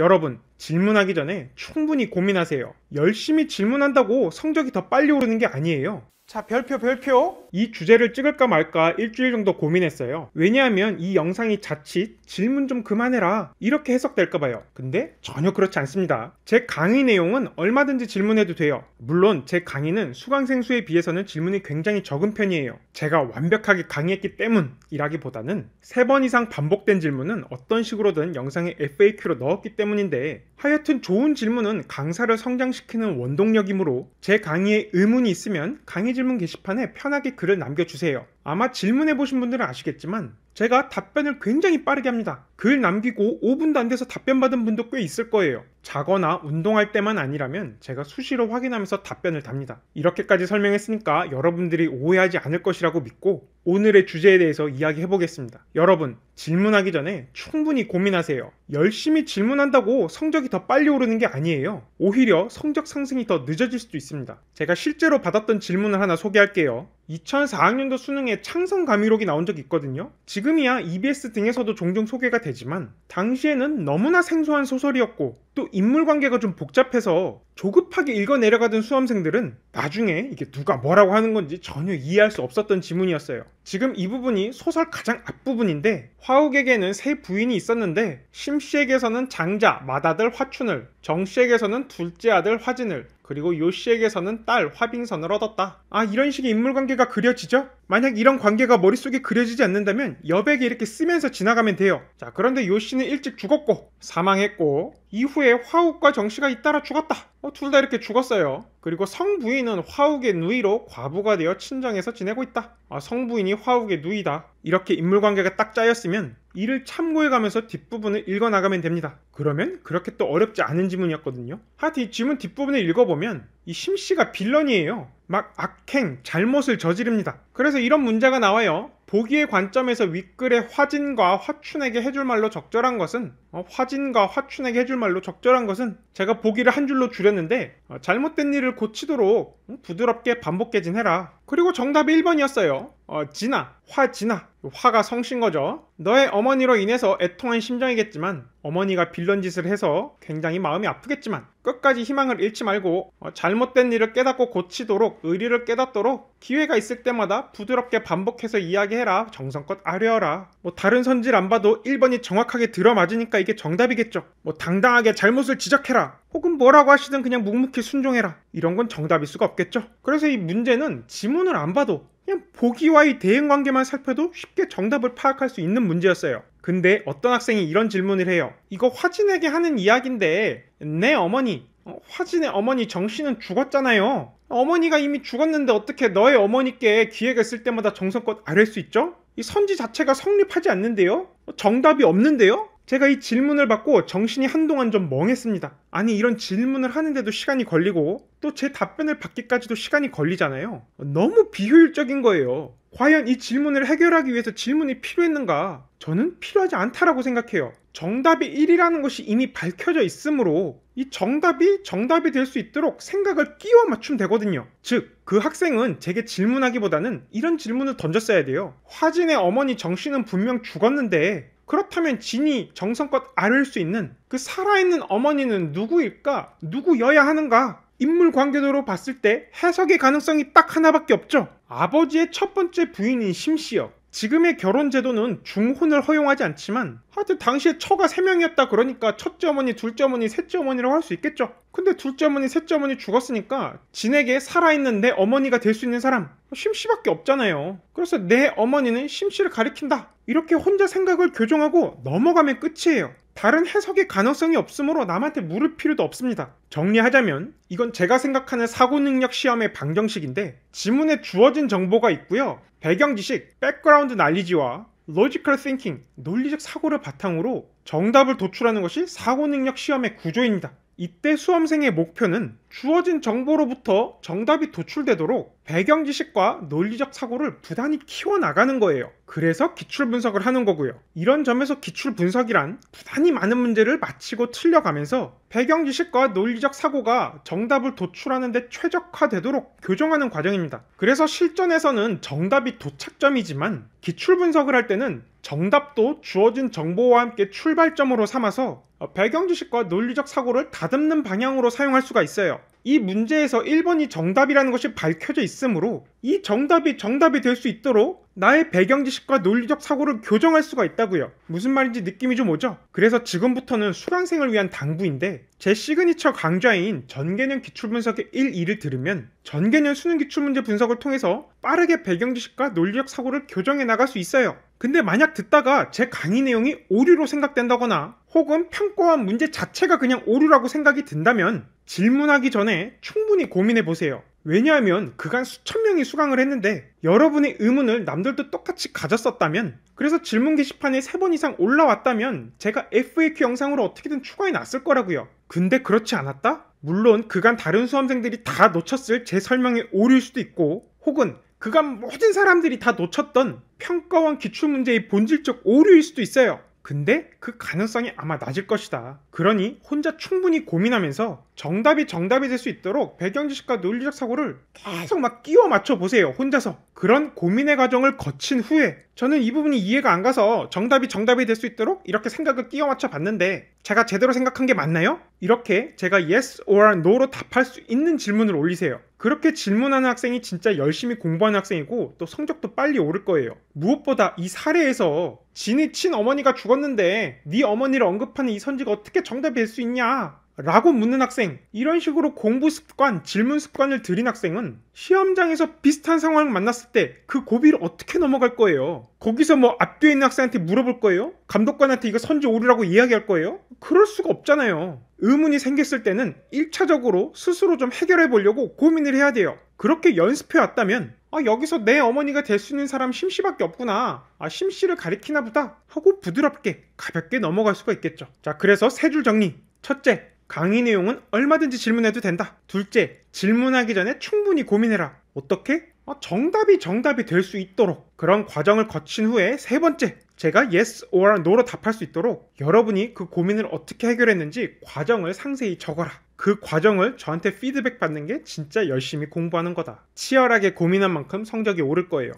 여러분, 질문하기 전에 충분히 고민하세요. 열심히 질문한다고 성적이 더 빨리 오르는 게 아니에요. 자 별표 별표 이 주제를 찍을까 말까 일주일 정도 고민했어요 왜냐하면 이 영상이 자칫 질문 좀 그만해라 이렇게 해석될까봐요 근데 전혀 그렇지 않습니다 제 강의 내용은 얼마든지 질문해도 돼요 물론 제 강의는 수강생 수에 비해서는 질문이 굉장히 적은 편이에요 제가 완벽하게 강의했기 때문이라기보다는 세 번 이상 반복된 질문은 어떤 식으로든 영상에 FAQ로 넣었기 때문인데 하여튼 좋은 질문은 강사를 성장시키는 원동력이므로 제 강의에 의문이 있으면 강의 질문 게시판에 편하게 글을 남겨주세요. 아마 질문해 보신 분들은 아시겠지만 제가 답변을 굉장히 빠르게 합니다. 글 남기고 5분도 안 돼서 답변 받은 분도 꽤 있을 거예요. 자거나 운동할 때만 아니라면 제가 수시로 확인하면서 답변을 답니다. 이렇게까지 설명했으니까 여러분들이 오해하지 않을 것이라고 믿고 오늘의 주제에 대해서 이야기해 보겠습니다. 여러분, 질문하기 전에 충분히 고민하세요. 열심히 질문한다고 성적이 더 빨리 오르는 게 아니에요. 오히려 성적 상승이 더 늦어질 수도 있습니다. 제가 실제로 받았던 질문을 하나 소개할게요. 2004학년도 수능에 창성 감미록이 나온 적이 있거든요. 지금이야 EBS 등에서도 종종 소개가 되지만 당시에는 너무나 생소한 소설이었고 또 인물 관계가 좀 복잡해서 조급하게 읽어 내려가던 수험생들은 나중에 이게 누가 뭐라고 하는 건지 전혀 이해할 수 없었던 지문이었어요. 지금 이 부분이 소설 가장 앞부분인데 화욱에게는 세 부인이 있었는데 심씨에게서는 장자, 맏아들 화춘을, 정씨에게서는 둘째 아들 화진을, 그리고 요시에게서는 딸 화빙선을 얻었다. 아 이런 식의 인물 관계가 그려지죠? 만약 이런 관계가 머릿속에 그려지지 않는다면 여백이 이렇게 쓰면서 지나가면 돼요. 자 그런데 요시는 일찍 죽었고 사망했고 이후에 화욱과 정씨가 잇따라 죽었다. 어, 둘 다 이렇게 죽었어요. 그리고 성부인은 화욱의 누이로 과부가 되어 친정에서 지내고 있다. 아, 성부인이 화욱의 누이다. 이렇게 인물관계가 딱 짜였으면 이를 참고해가면서 뒷부분을 읽어나가면 됩니다. 그러면 그렇게 또 어렵지 않은 지문이었거든요. 하여튼 이 지문 뒷부분을 읽어보면 이 심씨가 빌런이에요. 막 악행, 잘못을 저지릅니다. 그래서 이런 문제가 나와요. 보기의 관점에서 윗글에 화진과 화춘에게 해줄 말로 적절한 것은 어, 화진과 화춘에게 해줄 말로 적절한 것은 제가 보기를 한 줄로 줄였는데 어, 잘못된 일을 고치도록 어, 부드럽게 반복 개진해라. 그리고 정답이 1번이었어요. 어, 진아, 화진아. 화가 성신 거죠. 너의 어머니로 인해서 애통한 심정이겠지만 어머니가 빌런 짓을 해서 굉장히 마음이 아프겠지만 끝까지 희망을 잃지 말고 어, 잘못된 일을 깨닫고 고치도록 의리를 깨닫도록 기회가 있을 때마다 부드럽게 반복해서 이야기해라 정성껏 아뢰어라 뭐 다른 선질 안 봐도 1번이 정확하게 들어맞으니까 이게 정답이겠죠 뭐 당당하게 잘못을 지적해라 혹은 뭐라고 하시든 그냥 묵묵히 순종해라 이런 건 정답일 수가 없겠죠 그래서 이 문제는 지문을 안 봐도 그냥 보기와의 대응 관계만 살펴도 쉽게 정답을 파악할 수 있는 문제였어요. 근데 어떤 학생이 이런 질문을 해요. 이거 화진에게 하는 이야기인데 내 네, 어머니, 어, 화진의 어머니 정신은 죽었잖아요. 어머니가 이미 죽었는데 어떻게 너의 어머니께 기회가 있을 때마다 정성껏 아뢰 수 있죠? 이 선지 자체가 성립하지 않는데요? 어, 정답이 없는데요? 제가 이 질문을 받고 정신이 한동안 좀 멍했습니다. 아니 이런 질문을 하는데도 시간이 걸리고 또 제 답변을 받기까지도 시간이 걸리잖아요. 너무 비효율적인 거예요. 과연 이 질문을 해결하기 위해서 질문이 필요했는가? 저는 필요하지 않다라고 생각해요. 정답이 1이라는 것이 이미 밝혀져 있으므로 이 정답이 정답이 될 수 있도록 생각을 끼워 맞춤 되거든요. 즉, 그 학생은 제게 질문하기보다는 이런 질문을 던졌어야 돼요. 화진의 어머니 정신은 분명 죽었는데 그렇다면 진이 정성껏 아를 수 있는 그 살아있는 어머니는 누구일까? 누구여야 하는가? 인물 관계도로 봤을 때 해석의 가능성이 딱 하나밖에 없죠. 아버지의 첫 번째 부인인 심씨요. 지금의 결혼 제도는 중혼을 허용하지 않지만 하여튼 당시에 처가 3명이었다 그러니까 첫째 어머니, 둘째 어머니, 셋째 어머니라고 할 수 있겠죠. 근데 둘째 어머니, 셋째 어머니 죽었으니까 진에게 살아있는 내 어머니가 될 수 있는 사람 심씨밖에 없잖아요. 그래서 내 어머니는 심씨를 가리킨다. 이렇게 혼자 생각을 교정하고 넘어가면 끝이에요. 다른 해석의 가능성이 없으므로 남한테 물을 필요도 없습니다. 정리하자면 이건 제가 생각하는 사고능력 시험의 방정식인데 지문에 주어진 정보가 있고요. 배경 지식, 백그라운드 날리지와 로지컬 싱킹, 논리적 사고를 바탕으로 정답을 도출하는 것이 사고 능력 시험의 구조입니다. 이때 수험생의 목표는 주어진 정보로부터 정답이 도출되도록 배경 지식과 논리적 사고를 부단히 키워나가는 거예요. 그래서 기출 분석을 하는 거고요. 이런 점에서 기출 분석이란 부단히 많은 문제를 맞히고 틀려가면서 배경 지식과 논리적 사고가 정답을 도출하는데 최적화되도록 교정하는 과정입니다. 그래서 실전에서는 정답이 도착점이지만 기출 분석을 할 때는 정답도 주어진 정보와 함께 출발점으로 삼아서 어, 배경 지식과 논리적 사고를 다듬는 방향으로 사용할 수가 있어요. 이 문제에서 1번이 정답이라는 것이 밝혀져 있으므로 이 정답이 정답이 될 수 있도록 나의 배경 지식과 논리적 사고를 교정할 수가 있다고요. 무슨 말인지 느낌이 좀 오죠? 그래서 지금부터는 수강생을 위한 당부인데 제 시그니처 강좌인 전개년 기출분석의 1, 2를 들으면 전개년 수능 기출문제 분석을 통해서 빠르게 배경 지식과 논리적 사고를 교정해 나갈 수 있어요. 근데 만약 듣다가 제 강의 내용이 오류로 생각된다거나 혹은 평가한 문제 자체가 그냥 오류라고 생각이 든다면 질문하기 전에 충분히 고민해 보세요. 왜냐하면 그간 수천 명이 수강을 했는데 여러분의 의문을 남들도 똑같이 가졌었다면 그래서 질문 게시판에 3번 이상 올라왔다면 제가 FAQ 영상으로 어떻게든 추가해 놨을 거라고요. 근데 그렇지 않았다? 물론 그간 다른 수험생들이 다 놓쳤을 제 설명의 오류일 수도 있고 혹은 그간 모든 사람들이 다 놓쳤던 평가원 기출문제의 본질적 오류일 수도 있어요. 근데 그 가능성이 아마 낮을 것이다. 그러니 혼자 충분히 고민하면서 정답이 정답이 될 수 있도록 배경 지식과 논리적 사고를 계속 막 끼워 맞춰 보세요. 혼자서. 그런 고민의 과정을 거친 후에 저는 이 부분이 이해가 안 가서 정답이 정답이 될 수 있도록 이렇게 생각을 끼워 맞춰 봤는데 제가 제대로 생각한 게 맞나요? 이렇게 제가 yes or no로 답할 수 있는 질문을 올리세요. 그렇게 질문하는 학생이 진짜 열심히 공부하는 학생이고 또 성적도 빨리 오를 거예요. 무엇보다 이 사례에서 진의 친어머니가 죽었는데 네 어머니를 언급하는 이 선지가 어떻게 정답일 수 있냐 라고 묻는 학생, 이런 식으로 공부 습관, 질문 습관을 들인 학생은 시험장에서 비슷한 상황을 만났을 때 그 고비를 어떻게 넘어갈 거예요? 거기서 뭐 앞뒤에 있는 학생한테 물어볼 거예요? 감독관한테 이거 선지 오류라고 이야기할 거예요? 그럴 수가 없잖아요. 의문이 생겼을 때는 1차적으로 스스로 좀 해결해 보려고 고민을 해야 돼요. 그렇게 연습해 왔다면 아, 여기서 내 어머니가 될 수 있는 사람 심씨밖에 없구나. 아, 심씨를 가리키나 보다. 하고 부드럽게 가볍게 넘어갈 수가 있겠죠. 자, 그래서 세 줄 정리. 첫째, 강의 내용은 얼마든지 질문해도 된다. 둘째, 질문하기 전에 충분히 고민해라. 어떻게? 아, 정답이 정답이 될 수 있도록 그런 과정을 거친 후에 세 번째, 제가 yes or no로 답할 수 있도록 여러분이 그 고민을 어떻게 해결했는지 과정을 상세히 적어라. 그 과정을 저한테 피드백 받는 게 진짜 열심히 공부하는 거다. 치열하게 고민한 만큼 성적이 오를 거예요.